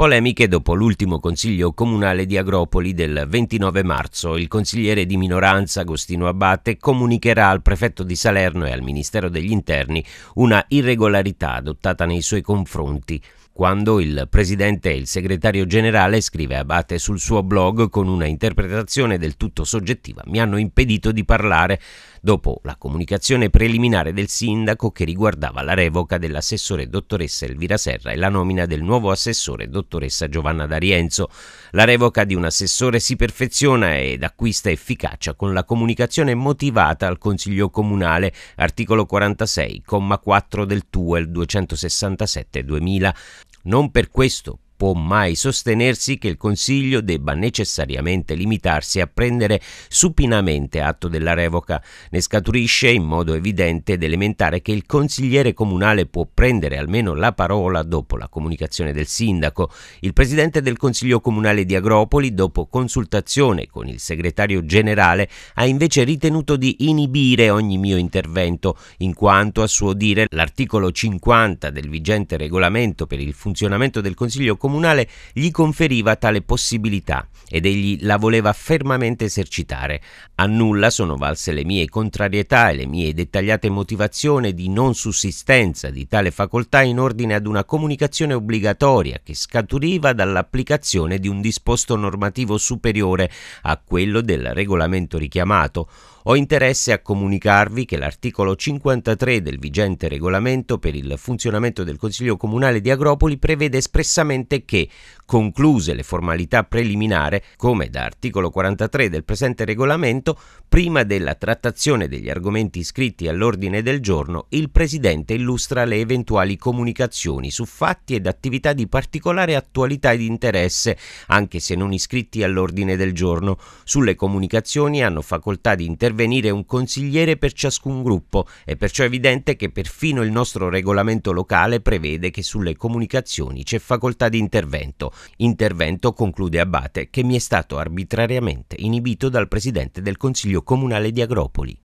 Polemiche dopo l'ultimo consiglio comunale di Agropoli del 29 marzo. Il consigliere di minoranza Agostino Abate comunicherà al prefetto di Salerno e al Ministero degli Interni una irregolarità adottata nei suoi confronti quando il presidente e il segretario generale, scrive Abate sul suo blog con una interpretazione del tutto soggettiva, mi hanno impedito di parlare dopo la comunicazione preliminare del sindaco che riguardava la revoca dell'assessore dottoressa Elvira Serra e la nomina del nuovo assessore dottor dottoressa Giovanna D'Arienzo. La revoca di un assessore si perfeziona ed acquista efficacia con la comunicazione motivata al Consiglio Comunale, articolo 46, comma 4 del TUEL 267-2000. Non per questo può mai sostenersi che il Consiglio debba necessariamente limitarsi a prendere supinamente atto della revoca. Ne scaturisce in modo evidente ed elementare che il consigliere comunale può prendere almeno la parola dopo la comunicazione del sindaco. Il presidente del Consiglio comunale di Agropoli, dopo consultazione con il segretario generale, ha invece ritenuto di inibire ogni mio intervento, in quanto a suo dire l'articolo 50 del vigente regolamento per il funzionamento del Consiglio comunale comunale gli conferiva tale possibilità ed egli la voleva fermamente esercitare. A nulla sono valse le mie contrarietà e le mie dettagliate motivazioni di non sussistenza di tale facoltà in ordine ad una comunicazione obbligatoria che scaturiva dall'applicazione di un disposto normativo superiore a quello del regolamento richiamato ho interesse a comunicarvi che l'articolo 53 del vigente regolamento per il funzionamento del Consiglio Comunale di Agropoli prevede espressamente che, concluse le formalità preliminari, come da articolo 43 del presente regolamento, prima della trattazione degli argomenti iscritti all'ordine del giorno, il Presidente illustra le eventuali comunicazioni su fatti ed attività di particolare attualità e di interesse, anche se non iscritti all'ordine del giorno. Sulle comunicazioni hanno facoltà di intervenire intervenire un consigliere per ciascun gruppo, è perciò evidente che perfino il nostro regolamento locale prevede che sulle comunicazioni c'è facoltà di intervento. Intervento, conclude Abate, che mi è stato arbitrariamente inibito dal Presidente del Consiglio Comunale di Agropoli.